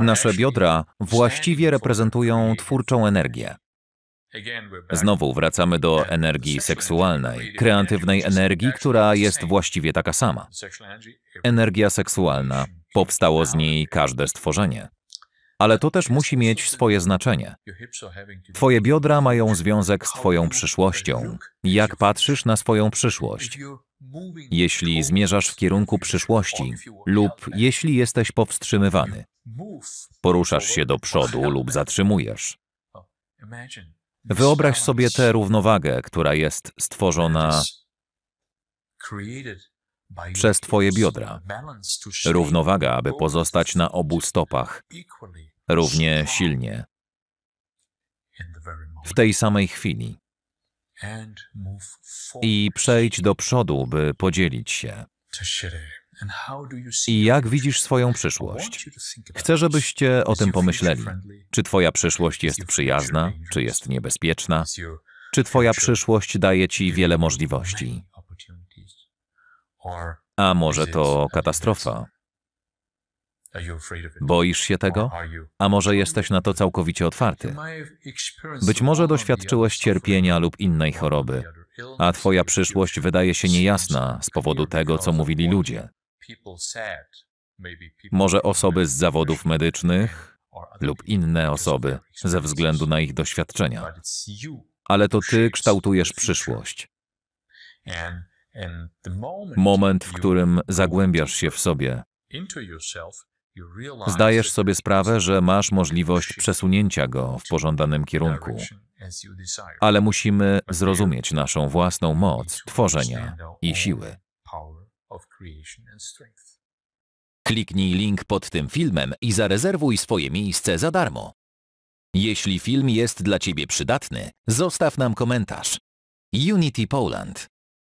Nasze biodra właściwie reprezentują twórczą energię. Znowu wracamy do energii seksualnej, kreatywnej energii, która jest właściwie taka sama. Energia seksualna, powstało z niej każde stworzenie. Ale to też musi mieć swoje znaczenie. Twoje biodra mają związek z Twoją przyszłością. Jak patrzysz na swoją przyszłość? jeśli zmierzasz w kierunku przyszłości lub jeśli jesteś powstrzymywany. Poruszasz się do przodu lub zatrzymujesz. Oh, Wyobraź sobie tę równowagę, która jest stworzona przez Twoje biodra. Równowaga, aby pozostać na obu stopach równie silnie w tej samej chwili i przejdź do przodu, by podzielić się. I jak widzisz swoją przyszłość? Chcę, żebyście o tym pomyśleli. Czy Twoja przyszłość jest przyjazna, czy jest niebezpieczna? Czy Twoja przyszłość daje Ci wiele możliwości? A może to katastrofa? Boisz się tego? A może jesteś na to całkowicie otwarty? Być może doświadczyłeś cierpienia lub innej choroby, a twoja przyszłość wydaje się niejasna z powodu tego, co mówili ludzie. Może osoby z zawodów medycznych lub inne osoby ze względu na ich doświadczenia. Ale to ty kształtujesz przyszłość. Moment, w którym zagłębiasz się w sobie, Zdajesz sobie sprawę, że masz możliwość przesunięcia go w pożądanym kierunku, ale musimy zrozumieć naszą własną moc tworzenia i siły. Kliknij link pod tym filmem i zarezerwuj swoje miejsce za darmo. Jeśli film jest dla Ciebie przydatny, zostaw nam komentarz. Unity Poland